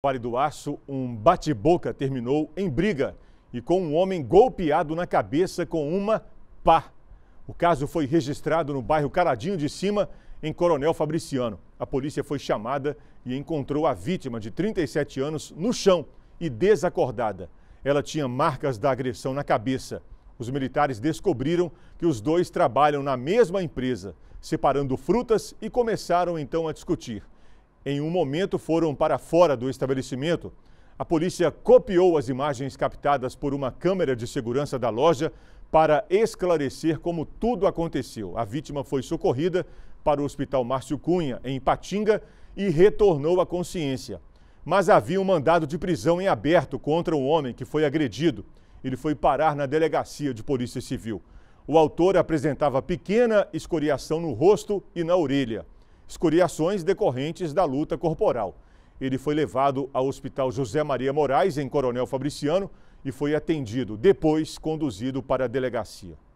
Vale do Aço, um bate-boca terminou em briga e com um homem golpeado na cabeça com uma pá. O caso foi registrado no bairro Caradinho de Cima, em Coronel Fabriciano. A polícia foi chamada e encontrou a vítima de 37 anos no chão e desacordada. Ela tinha marcas da agressão na cabeça. Os militares descobriram que os dois trabalham na mesma empresa, separando frutas e começaram então a discutir em um momento foram para fora do estabelecimento. A polícia copiou as imagens captadas por uma câmera de segurança da loja para esclarecer como tudo aconteceu. A vítima foi socorrida para o Hospital Márcio Cunha, em Patinga, e retornou à consciência. Mas havia um mandado de prisão em aberto contra o um homem que foi agredido. Ele foi parar na delegacia de Polícia Civil. O autor apresentava pequena escoriação no rosto e na orelha escoriações decorrentes da luta corporal. Ele foi levado ao Hospital José Maria Moraes, em Coronel Fabriciano, e foi atendido, depois conduzido para a delegacia.